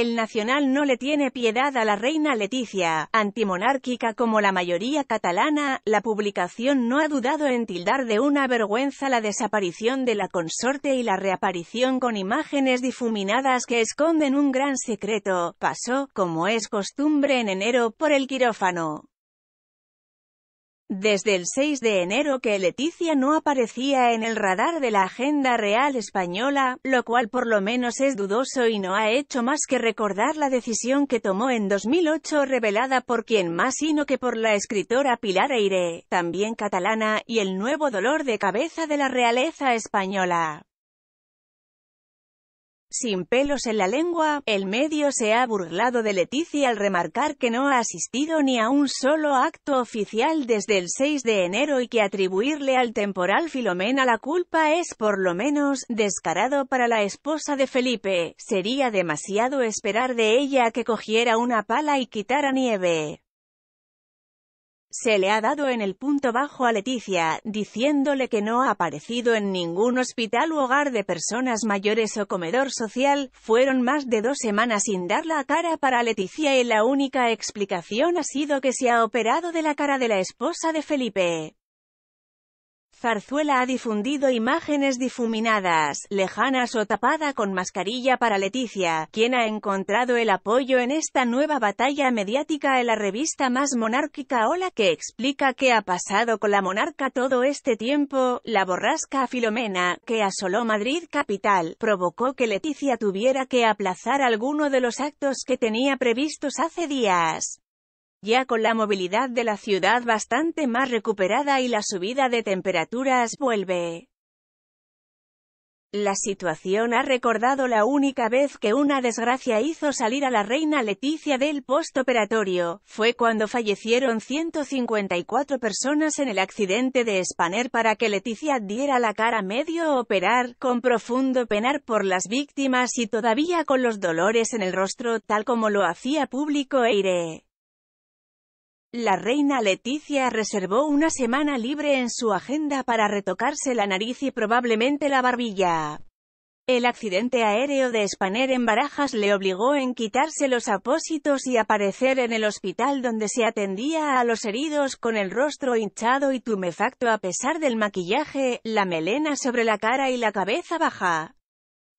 el Nacional no le tiene piedad a la reina Leticia, antimonárquica como la mayoría catalana, la publicación no ha dudado en tildar de una vergüenza la desaparición de la consorte y la reaparición con imágenes difuminadas que esconden un gran secreto, pasó, como es costumbre en enero, por el quirófano. Desde el 6 de enero que Leticia no aparecía en el radar de la agenda real española, lo cual por lo menos es dudoso y no ha hecho más que recordar la decisión que tomó en 2008 revelada por quien más sino que por la escritora Pilar Eire, también catalana, y el nuevo dolor de cabeza de la realeza española. Sin pelos en la lengua, el medio se ha burlado de Leticia al remarcar que no ha asistido ni a un solo acto oficial desde el 6 de enero y que atribuirle al temporal Filomena la culpa es, por lo menos, descarado para la esposa de Felipe. Sería demasiado esperar de ella que cogiera una pala y quitara nieve. Se le ha dado en el punto bajo a Leticia, diciéndole que no ha aparecido en ningún hospital u hogar de personas mayores o comedor social, fueron más de dos semanas sin dar la cara para Leticia y la única explicación ha sido que se ha operado de la cara de la esposa de Felipe. Zarzuela ha difundido imágenes difuminadas, lejanas o tapada con mascarilla para Leticia, quien ha encontrado el apoyo en esta nueva batalla mediática en la revista más monárquica Hola que explica qué ha pasado con la monarca todo este tiempo, la borrasca Filomena, que asoló Madrid capital, provocó que Leticia tuviera que aplazar alguno de los actos que tenía previstos hace días. Ya con la movilidad de la ciudad bastante más recuperada y la subida de temperaturas vuelve. La situación ha recordado la única vez que una desgracia hizo salir a la reina Leticia del postoperatorio, fue cuando fallecieron 154 personas en el accidente de Spaner para que Leticia diera la cara medio operar, con profundo penar por las víctimas y todavía con los dolores en el rostro, tal como lo hacía público Eire. La reina Leticia reservó una semana libre en su agenda para retocarse la nariz y probablemente la barbilla. El accidente aéreo de Spaner en Barajas le obligó en quitarse los apósitos y aparecer en el hospital donde se atendía a los heridos con el rostro hinchado y tumefacto a pesar del maquillaje, la melena sobre la cara y la cabeza baja.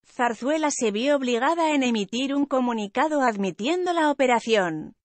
Zarzuela se vio obligada en emitir un comunicado admitiendo la operación.